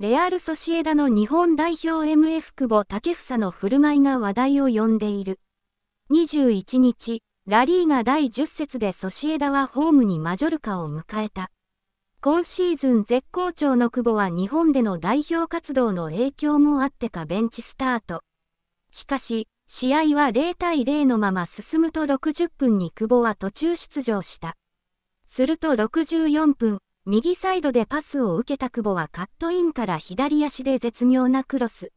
レアル・ソシエダの日本代表 MF 久保建英の振る舞いが話題を呼んでいる。21日、ラリーが第10節でソシエダはホームにマジョルカを迎えた。今シーズン絶好調の久保は日本での代表活動の影響もあってかベンチスタート。しかし、試合は0対0のまま進むと60分に久保は途中出場した。すると64分、右サイドでパスを受けた久保はカットインから左足で絶妙なクロス。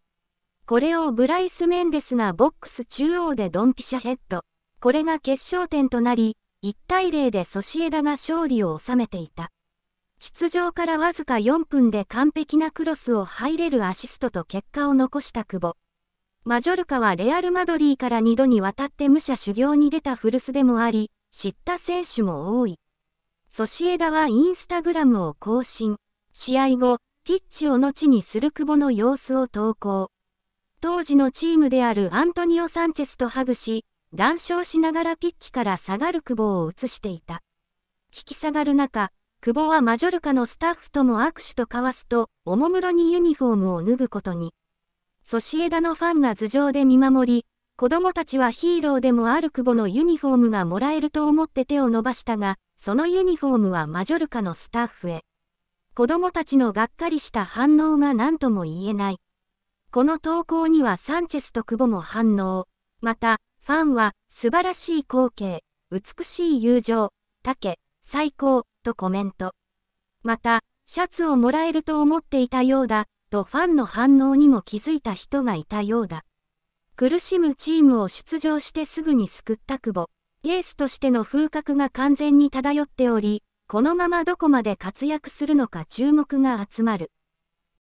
これをブライス・メンデスがボックス中央でドンピシャヘッド。これが決勝点となり、1対0でソシエダが勝利を収めていた。出場からわずか4分で完璧なクロスを入れるアシストと結果を残した久保。マジョルカはレアル・マドリーから2度にわたって武者修行に出た古巣でもあり、知った選手も多い。ソシエダはインスタグラムを更新。試合後、ピッチを後にする久保の様子を投稿。当時のチームであるアントニオ・サンチェスとハグし、談笑しながらピッチから下がる久保を映していた。引き下がる中、久保はマジョルカのスタッフとも握手と交わすと、おもむろにユニフォームを脱ぐことに。ソシエダのファンが頭上で見守り、子供たちはヒーローでもある久保のユニフォームがもらえると思って手を伸ばしたが、そのユニフォームはマジョルカのスタッフへ。子供たちのがっかりした反応が何とも言えない。この投稿にはサンチェスと久保も反応。また、ファンは、素晴らしい光景、美しい友情、竹、最高、とコメント。また、シャツをもらえると思っていたようだ、とファンの反応にも気づいた人がいたようだ。苦しむチームを出場してすぐに救った久保。エースとしての風格が完全に漂っており、このままどこまで活躍するのか注目が集まる。